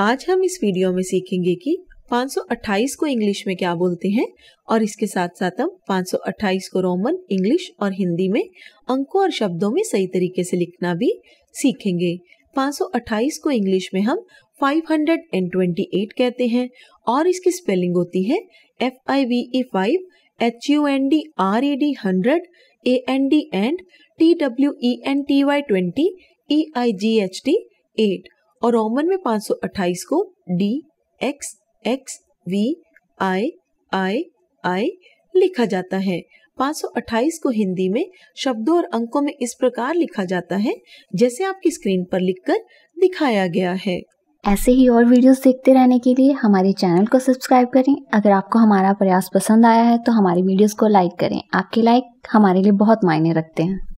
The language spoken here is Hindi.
आज हम इस वीडियो में सीखेंगे कि 528 को इंग्लिश में क्या बोलते हैं और इसके साथ साथ हम 528 को रोमन इंग्लिश और हिंदी में अंकों और शब्दों में सही तरीके से लिखना भी सीखेंगे 528 को इंग्लिश में हम 528 कहते हैं और इसकी स्पेलिंग होती है F I V E five H U N D R E D hundred A N D and T W E N T Y twenty E I G H T eight और रोमन में 528 को D X X V I I I लिखा जाता है 528 को हिंदी में शब्दों और अंकों में इस प्रकार लिखा जाता है जैसे आपकी स्क्रीन पर लिखकर दिखाया गया है ऐसे ही और वीडियोस देखते रहने के लिए हमारे चैनल को सब्सक्राइब करें अगर आपको हमारा प्रयास पसंद आया है तो हमारी वीडियोस को लाइक करें आपके लाइक हमारे लिए बहुत मायने रखते हैं